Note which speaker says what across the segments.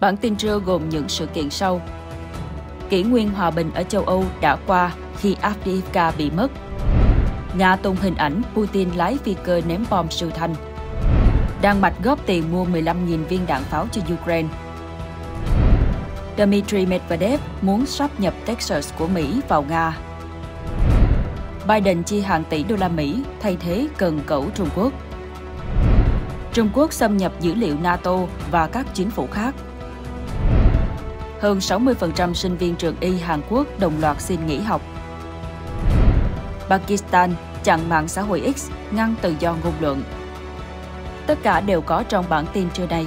Speaker 1: Bản tin trưa gồm những sự kiện sau. Kỷ nguyên hòa bình ở châu Âu đã qua khi Avdiivka bị mất. Nga tung hình ảnh Putin lái phi cơ ném bom siêu thanh. Đan Mạch góp tiền mua 15.000 viên đạn pháo cho Ukraine. Dmitry Medvedev muốn sáp nhập Texas của Mỹ vào Nga. Biden chi hàng tỷ đô la Mỹ thay thế cần cẩu Trung Quốc. Trung Quốc xâm nhập dữ liệu NATO và các chính phủ khác hơn 60% sinh viên trường y Hàn Quốc đồng loạt xin nghỉ học. Pakistan chặn mạng xã hội X ngăn tự do ngôn luận. Tất cả đều có trong bản tin trưa nay.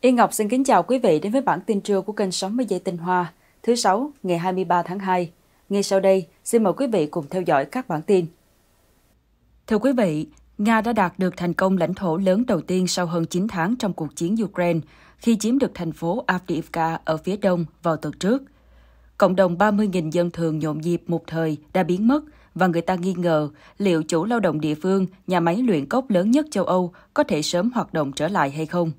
Speaker 1: Yên Ngọc xin kính chào quý vị đến với bản tin trưa của kênh 60 giây tinh hoa, thứ sáu ngày 23 tháng 2. Ngay sau đây, xin mời quý vị cùng theo dõi các bản tin. Thưa quý vị, Nga đã đạt được thành công lãnh thổ lớn đầu tiên sau hơn 9 tháng trong cuộc chiến Ukraine khi chiếm được thành phố Avdiivka ở phía đông vào tuần trước. Cộng đồng 30.000 dân thường nhộn nhịp một thời đã biến mất và người ta nghi ngờ liệu chủ lao động địa phương, nhà máy luyện cốc lớn nhất châu Âu có thể sớm hoạt động trở lại hay không.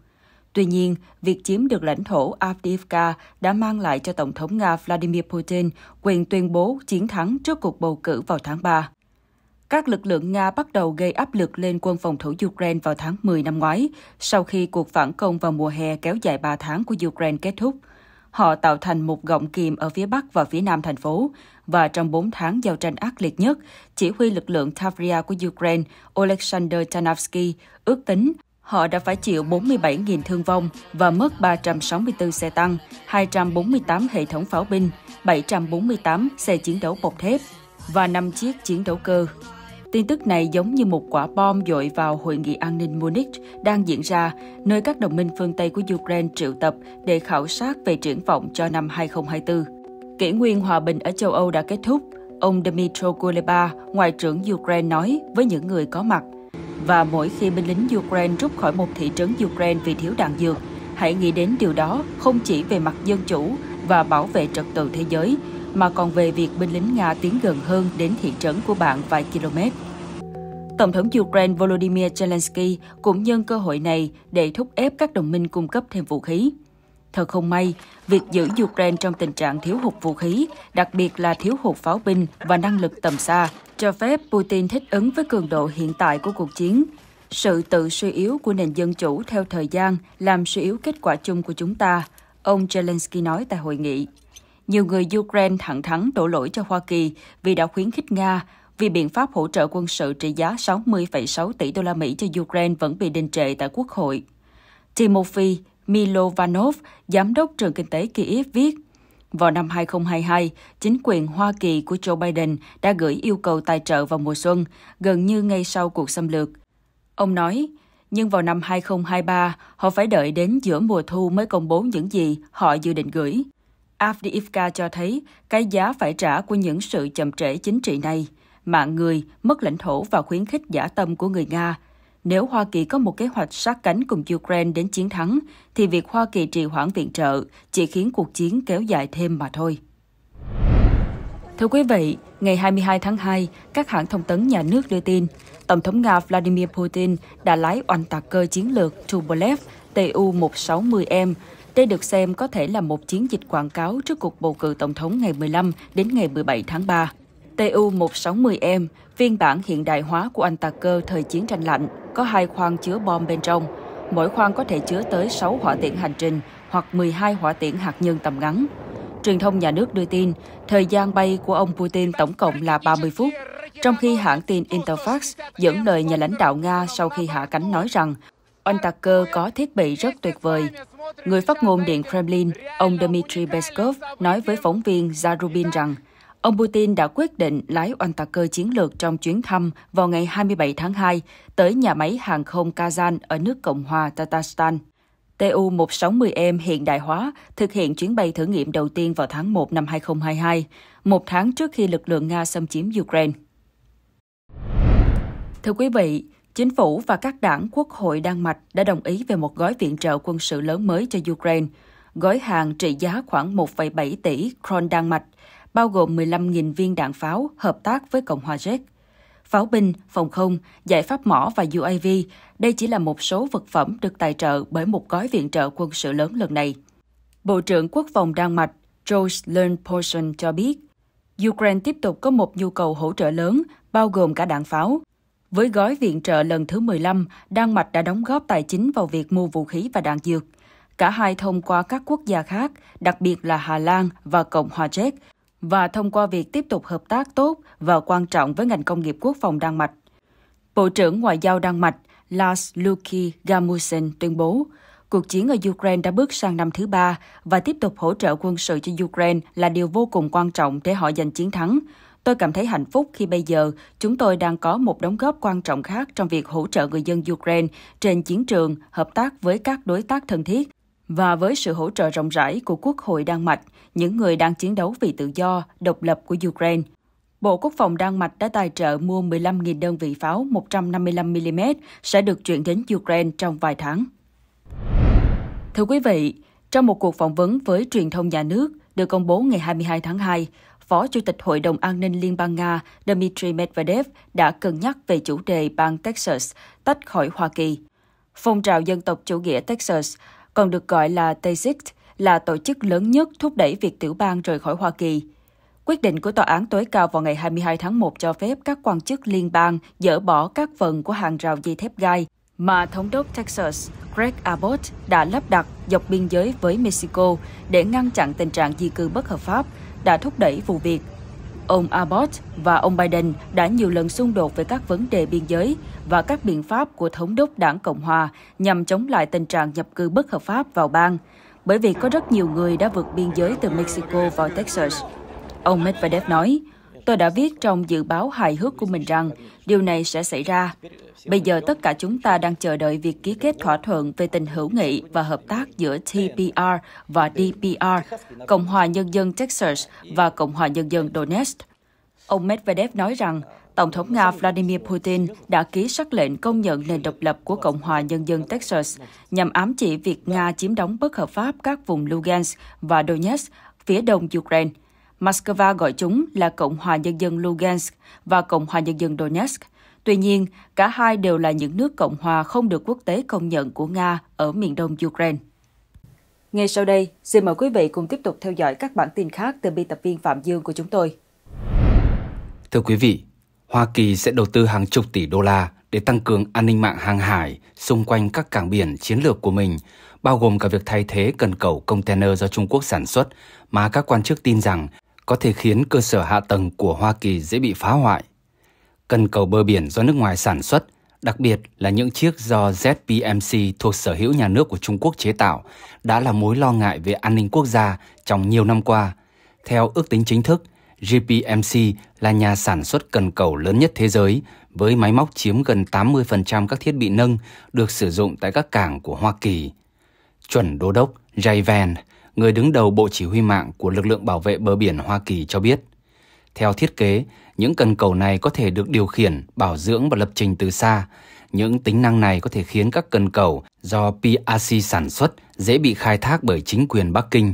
Speaker 1: Tuy nhiên, việc chiếm được lãnh thổ Avdiivka đã mang lại cho Tổng thống Nga Vladimir Putin quyền tuyên bố chiến thắng trước cuộc bầu cử vào tháng 3 các lực lượng Nga bắt đầu gây áp lực lên quân phòng thủ Ukraine vào tháng 10 năm ngoái, sau khi cuộc phản công vào mùa hè kéo dài 3 tháng của Ukraine kết thúc. Họ tạo thành một gọng kìm ở phía bắc và phía nam thành phố, và trong 4 tháng giao tranh ác liệt nhất, chỉ huy lực lượng Tavria của Ukraine, Oleksandr Tanavsky, ước tính họ đã phải chịu 47.000 thương vong và mất 364 xe tăng, 248 hệ thống pháo binh, 748 xe chiến đấu bọc thép và 5 chiếc chiến đấu cơ. Tin tức này giống như một quả bom dội vào hội nghị an ninh Munich đang diễn ra, nơi các đồng minh phương Tây của Ukraine triệu tập để khảo sát về triển vọng cho năm 2024. Kỷ nguyên hòa bình ở châu Âu đã kết thúc, ông Dmytro Kuleba, ngoại trưởng Ukraine nói với những người có mặt. Và mỗi khi binh lính Ukraine rút khỏi một thị trấn Ukraine vì thiếu đạn dược, hãy nghĩ đến điều đó không chỉ về mặt dân chủ và bảo vệ trật tự thế giới, mà còn về việc binh lính Nga tiến gần hơn đến thị trấn của bạn vài km. Tổng thống Ukraine Volodymyr Zelensky cũng nhân cơ hội này để thúc ép các đồng minh cung cấp thêm vũ khí. Thật không may, việc giữ Ukraine trong tình trạng thiếu hụt vũ khí, đặc biệt là thiếu hụt pháo binh và năng lực tầm xa, cho phép Putin thích ứng với cường độ hiện tại của cuộc chiến. Sự tự suy yếu của nền dân chủ theo thời gian làm suy yếu kết quả chung của chúng ta, ông Zelensky nói tại hội nghị. Nhiều người Ukraine thẳng thắn đổ lỗi cho Hoa Kỳ vì đã khuyến khích Nga vì biện pháp hỗ trợ quân sự trị giá 60,6 tỷ đô la Mỹ cho Ukraine vẫn bị đình trệ tại Quốc hội. Timofey Milovanov, giám đốc trường kinh tế Kyiv viết, vào năm 2022, chính quyền Hoa Kỳ của Joe Biden đã gửi yêu cầu tài trợ vào mùa xuân, gần như ngay sau cuộc xâm lược. Ông nói, nhưng vào năm 2023, họ phải đợi đến giữa mùa thu mới công bố những gì họ dự định gửi. Avdiivka cho thấy cái giá phải trả của những sự chậm trễ chính trị này – mạng người, mất lãnh thổ và khuyến khích giả tâm của người Nga. Nếu Hoa Kỳ có một kế hoạch sát cánh cùng Ukraine đến chiến thắng, thì việc Hoa Kỳ trì hoãn viện trợ chỉ khiến cuộc chiến kéo dài thêm mà thôi. Thưa quý vị, ngày 22 tháng 2, các hãng thông tấn nhà nước đưa tin, Tổng thống Nga Vladimir Putin đã lái oanh tạc cơ chiến lược Tupolev Tu-160M. Đây được xem có thể là một chiến dịch quảng cáo trước cuộc bầu cử tổng thống ngày 15 đến ngày 17 tháng 3. Tu-160M, phiên bản hiện đại hóa của anh tạc cơ thời chiến tranh lạnh, có hai khoang chứa bom bên trong. Mỗi khoang có thể chứa tới 6 hỏa tiễn hành trình hoặc 12 hỏa tiễn hạt nhân tầm ngắn. Truyền thông nhà nước đưa tin, thời gian bay của ông Putin tổng cộng là 30 phút, trong khi hãng tin Interfax dẫn lời nhà lãnh đạo Nga sau khi hạ cánh nói rằng Anh tạc cơ có thiết bị rất tuyệt vời. Người phát ngôn Điện Kremlin, ông Dmitry Peskov, nói với phóng viên Zarubin rằng Ông Putin đã quyết định lái oanh tạc cơ chiến lược trong chuyến thăm vào ngày 27 tháng 2 tới nhà máy hàng không Kazan ở nước Cộng hòa Tatarstan. TU-160M hiện đại hóa thực hiện chuyến bay thử nghiệm đầu tiên vào tháng 1 năm 2022, một tháng trước khi lực lượng Nga xâm chiếm Ukraine. Thưa quý vị, Chính phủ và các đảng Quốc hội Đan Mạch đã đồng ý về một gói viện trợ quân sự lớn mới cho Ukraine. Gói hàng trị giá khoảng 1,7 tỷ kron Đan Mạch, bao gồm 15.000 viên đạn pháo hợp tác với Cộng hòa Séc. Pháo binh, phòng không, giải pháp mỏ và UAV, đây chỉ là một số vật phẩm được tài trợ bởi một gói viện trợ quân sự lớn lần này. Bộ trưởng Quốc phòng Đan Mạch Joyce Lund Poulsen cho biết, Ukraine tiếp tục có một nhu cầu hỗ trợ lớn, bao gồm cả đạn pháo. Với gói viện trợ lần thứ 15, Đan Mạch đã đóng góp tài chính vào việc mua vũ khí và đạn dược. Cả hai thông qua các quốc gia khác, đặc biệt là Hà Lan và Cộng hòa Czech và thông qua việc tiếp tục hợp tác tốt và quan trọng với ngành công nghiệp quốc phòng Đan Mạch. Bộ trưởng Ngoại giao Đan Mạch Lars Luki Gamusen tuyên bố, cuộc chiến ở Ukraine đã bước sang năm thứ ba và tiếp tục hỗ trợ quân sự cho Ukraine là điều vô cùng quan trọng để họ giành chiến thắng. Tôi cảm thấy hạnh phúc khi bây giờ chúng tôi đang có một đóng góp quan trọng khác trong việc hỗ trợ người dân Ukraine trên chiến trường, hợp tác với các đối tác thân thiết và với sự hỗ trợ rộng rãi của Quốc hội Đan Mạch, những người đang chiến đấu vì tự do, độc lập của Ukraine, Bộ Quốc phòng Đan Mạch đã tài trợ mua 15.000 đơn vị pháo 155mm sẽ được chuyển đến Ukraine trong vài tháng. Thưa quý vị, trong một cuộc phỏng vấn với truyền thông nhà nước được công bố ngày 22 tháng 2, Phó Chủ tịch Hội đồng An ninh Liên bang Nga Dmitry Medvedev đã cân nhắc về chủ đề bang Texas tách khỏi Hoa Kỳ. Phong trào dân tộc chủ nghĩa Texas còn được gọi là TASIC, là tổ chức lớn nhất thúc đẩy việc tiểu bang rời khỏi Hoa Kỳ. Quyết định của tòa án tối cao vào ngày 22 tháng 1 cho phép các quan chức liên bang dỡ bỏ các phần của hàng rào dây thép gai mà thống đốc Texas Greg Abbott đã lắp đặt dọc biên giới với Mexico để ngăn chặn tình trạng di cư bất hợp pháp đã thúc đẩy vụ việc Ông Abbott và ông Biden đã nhiều lần xung đột về các vấn đề biên giới và các biện pháp của thống đốc đảng Cộng Hòa nhằm chống lại tình trạng nhập cư bất hợp pháp vào bang, bởi vì có rất nhiều người đã vượt biên giới từ Mexico vào Texas. Ông Medvedev nói, Tôi đã viết trong dự báo hài hước của mình rằng điều này sẽ xảy ra. Bây giờ tất cả chúng ta đang chờ đợi việc ký kết thỏa thuận về tình hữu nghị và hợp tác giữa TPR và DPR, Cộng hòa Nhân dân Texas và Cộng hòa Nhân dân Donetsk. Ông Medvedev nói rằng Tổng thống Nga Vladimir Putin đã ký sắc lệnh công nhận nền độc lập của Cộng hòa Nhân dân Texas nhằm ám chỉ việc Nga chiếm đóng bất hợp pháp các vùng Lugansk và Donetsk, phía đông Ukraine. Moscow gọi chúng là Cộng hòa Nhân dân Lugansk và Cộng hòa Nhân dân Donetsk. Tuy nhiên, cả hai đều là những nước Cộng hòa không được quốc tế công nhận của Nga ở miền đông Ukraine. Ngay sau đây, xin mời quý vị cùng tiếp tục theo dõi các bản tin khác từ biên tập viên Phạm Dương của chúng tôi.
Speaker 2: Thưa quý vị, Hoa Kỳ sẽ đầu tư hàng chục tỷ đô la để tăng cường an ninh mạng hàng hải xung quanh các cảng biển chiến lược của mình, bao gồm cả việc thay thế cần cầu container do Trung Quốc sản xuất mà các quan chức tin rằng có thể khiến cơ sở hạ tầng của Hoa Kỳ dễ bị phá hoại. Cần cầu bờ biển do nước ngoài sản xuất, đặc biệt là những chiếc do ZPMC thuộc sở hữu nhà nước của Trung Quốc chế tạo, đã là mối lo ngại về an ninh quốc gia trong nhiều năm qua. Theo ước tính chính thức, GPMC là nhà sản xuất cần cầu lớn nhất thế giới, với máy móc chiếm gần 80% các thiết bị nâng được sử dụng tại các cảng của Hoa Kỳ. Chuẩn đô đốc Jay Van người đứng đầu Bộ Chỉ huy mạng của lực lượng bảo vệ bờ biển Hoa Kỳ cho biết, theo thiết kế, những cần cầu này có thể được điều khiển, bảo dưỡng và lập trình từ xa. Những tính năng này có thể khiến các cần cầu do PRC sản xuất dễ bị khai thác bởi chính quyền Bắc Kinh.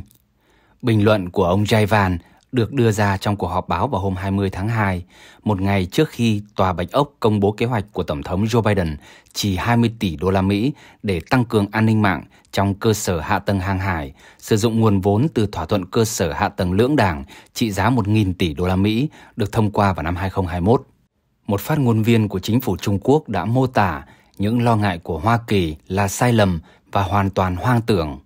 Speaker 2: Bình luận của ông Van được đưa ra trong cuộc họp báo vào hôm 20 tháng 2, một ngày trước khi Tòa Bạch Ốc công bố kế hoạch của Tổng thống Joe Biden chỉ 20 tỷ đô la Mỹ để tăng cường an ninh mạng trong cơ sở hạ tầng hàng hải, sử dụng nguồn vốn từ thỏa thuận cơ sở hạ tầng lưỡng đảng trị giá 1.000 tỷ đô la Mỹ được thông qua vào năm 2021. Một phát ngôn viên của chính phủ Trung Quốc đã mô tả những lo ngại của Hoa Kỳ là sai lầm và hoàn toàn hoang tưởng.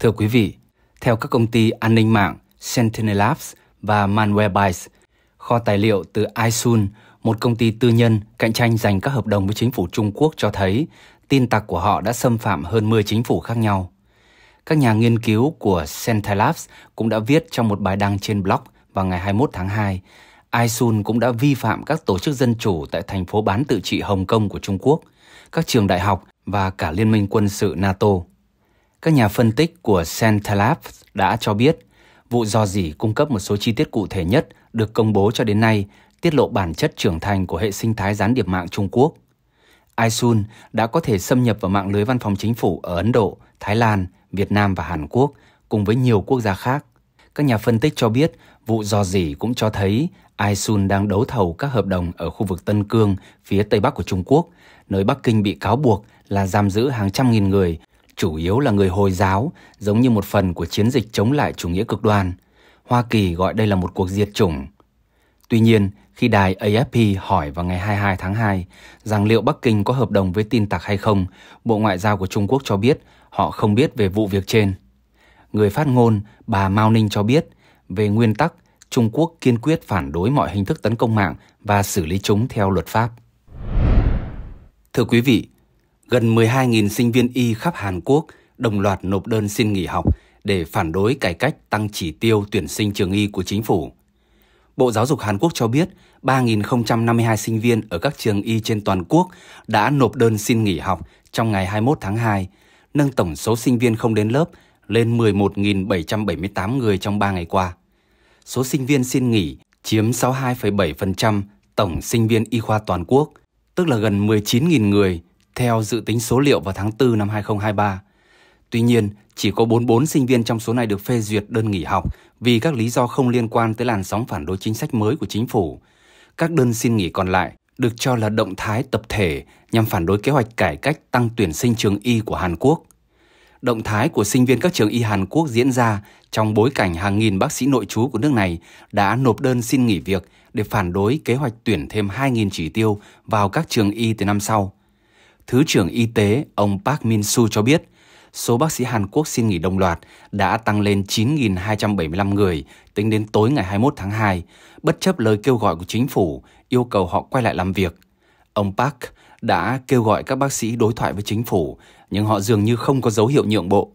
Speaker 2: Thưa quý vị, theo các công ty an ninh mạng, Sentinel Labs và Manwarebytes, kho tài liệu từ iSun, một công ty tư nhân cạnh tranh giành các hợp đồng với chính phủ Trung Quốc cho thấy tin tặc của họ đã xâm phạm hơn 10 chính phủ khác nhau. Các nhà nghiên cứu của Sentinel Labs cũng đã viết trong một bài đăng trên blog vào ngày 21 tháng 2, iSun cũng đã vi phạm các tổ chức dân chủ tại thành phố bán tự trị Hồng Kông của Trung Quốc, các trường đại học và cả Liên minh quân sự NATO. Các nhà phân tích của Sentinel Labs đã cho biết Vụ dò dỉ cung cấp một số chi tiết cụ thể nhất được công bố cho đến nay, tiết lộ bản chất trưởng thành của hệ sinh thái gián điệp mạng Trung Quốc. ISUN đã có thể xâm nhập vào mạng lưới văn phòng chính phủ ở Ấn Độ, Thái Lan, Việt Nam và Hàn Quốc cùng với nhiều quốc gia khác. Các nhà phân tích cho biết vụ dò dỉ cũng cho thấy ISUN đang đấu thầu các hợp đồng ở khu vực Tân Cương phía tây bắc của Trung Quốc, nơi Bắc Kinh bị cáo buộc là giam giữ hàng trăm nghìn người chủ yếu là người Hồi giáo, giống như một phần của chiến dịch chống lại chủ nghĩa cực đoan. Hoa Kỳ gọi đây là một cuộc diệt chủng. Tuy nhiên, khi đài AFP hỏi vào ngày 22 tháng 2 rằng liệu Bắc Kinh có hợp đồng với tin tặc hay không, Bộ Ngoại giao của Trung Quốc cho biết họ không biết về vụ việc trên. Người phát ngôn bà Mao Ninh cho biết, về nguyên tắc, Trung Quốc kiên quyết phản đối mọi hình thức tấn công mạng và xử lý chúng theo luật pháp. Thưa quý vị, gần 12.000 sinh viên y khắp Hàn Quốc đồng loạt nộp đơn xin nghỉ học để phản đối cải cách tăng chỉ tiêu tuyển sinh trường y của chính phủ. Bộ Giáo dục Hàn Quốc cho biết 3.052 sinh viên ở các trường y trên toàn quốc đã nộp đơn xin nghỉ học trong ngày 21 tháng 2, nâng tổng số sinh viên không đến lớp lên 11.778 người trong 3 ngày qua. Số sinh viên xin nghỉ chiếm 62,7% tổng sinh viên y khoa toàn quốc, tức là gần 19.000 người theo dự tính số liệu vào tháng 4 năm 2023. Tuy nhiên, chỉ có 44 sinh viên trong số này được phê duyệt đơn nghỉ học vì các lý do không liên quan tới làn sóng phản đối chính sách mới của chính phủ. Các đơn xin nghỉ còn lại được cho là động thái tập thể nhằm phản đối kế hoạch cải cách tăng tuyển sinh trường y của Hàn Quốc. Động thái của sinh viên các trường y Hàn Quốc diễn ra trong bối cảnh hàng nghìn bác sĩ nội trú của nước này đã nộp đơn xin nghỉ việc để phản đối kế hoạch tuyển thêm 2.000 chỉ tiêu vào các trường y từ năm sau. Thứ trưởng Y tế ông Park Min-su cho biết, số bác sĩ Hàn Quốc xin nghỉ đồng loạt đã tăng lên 9.275 người tính đến tối ngày 21 tháng 2, bất chấp lời kêu gọi của chính phủ yêu cầu họ quay lại làm việc. Ông Park đã kêu gọi các bác sĩ đối thoại với chính phủ, nhưng họ dường như không có dấu hiệu nhượng bộ.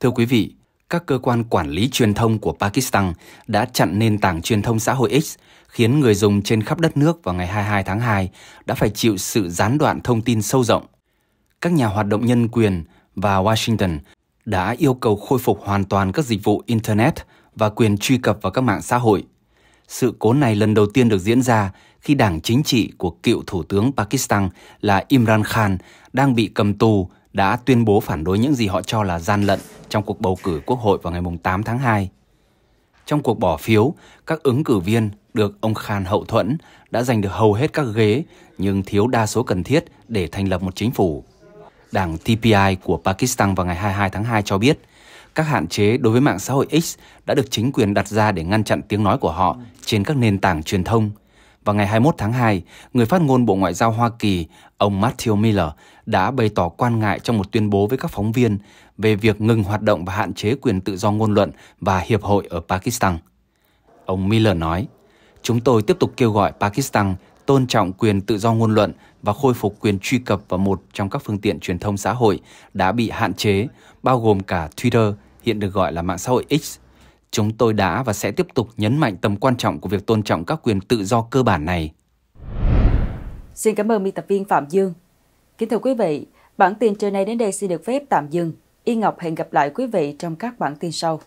Speaker 2: Thưa quý vị, các cơ quan quản lý truyền thông của Pakistan đã chặn nền tảng truyền thông xã hội X khiến người dùng trên khắp đất nước vào ngày 22 tháng 2 đã phải chịu sự gián đoạn thông tin sâu rộng. Các nhà hoạt động nhân quyền và Washington đã yêu cầu khôi phục hoàn toàn các dịch vụ Internet và quyền truy cập vào các mạng xã hội. Sự cố này lần đầu tiên được diễn ra khi đảng chính trị của cựu Thủ tướng Pakistan là Imran Khan đang bị cầm tù đã tuyên bố phản đối những gì họ cho là gian lận trong cuộc bầu cử quốc hội vào ngày 8 tháng 2. Trong cuộc bỏ phiếu, các ứng cử viên được ông Khan hậu thuẫn đã giành được hầu hết các ghế nhưng thiếu đa số cần thiết để thành lập một chính phủ. Đảng TPI của Pakistan vào ngày 22 tháng 2 cho biết các hạn chế đối với mạng xã hội X đã được chính quyền đặt ra để ngăn chặn tiếng nói của họ trên các nền tảng truyền thông. Vào ngày 21 tháng 2, người phát ngôn Bộ Ngoại giao Hoa Kỳ, ông Matthew Miller, đã bày tỏ quan ngại trong một tuyên bố với các phóng viên về việc ngừng hoạt động và hạn chế quyền tự do ngôn luận và hiệp hội ở Pakistan. Ông Miller nói, chúng tôi tiếp tục kêu gọi Pakistan tôn trọng quyền tự do ngôn luận và khôi phục quyền truy cập vào một trong các phương tiện truyền thông xã hội đã bị hạn chế, bao gồm cả Twitter, hiện được gọi là mạng xã hội X. Chúng tôi đã và sẽ tiếp tục nhấn mạnh tầm quan trọng của việc tôn trọng các quyền tự do cơ bản này.
Speaker 1: Xin cảm ơn biên tập viên Phạm Dương. Kính thưa quý vị, bản tin trưa nay đến đây xin được phép tạm dừng. Y Ngọc hẹn gặp lại quý vị trong các bản tin sau.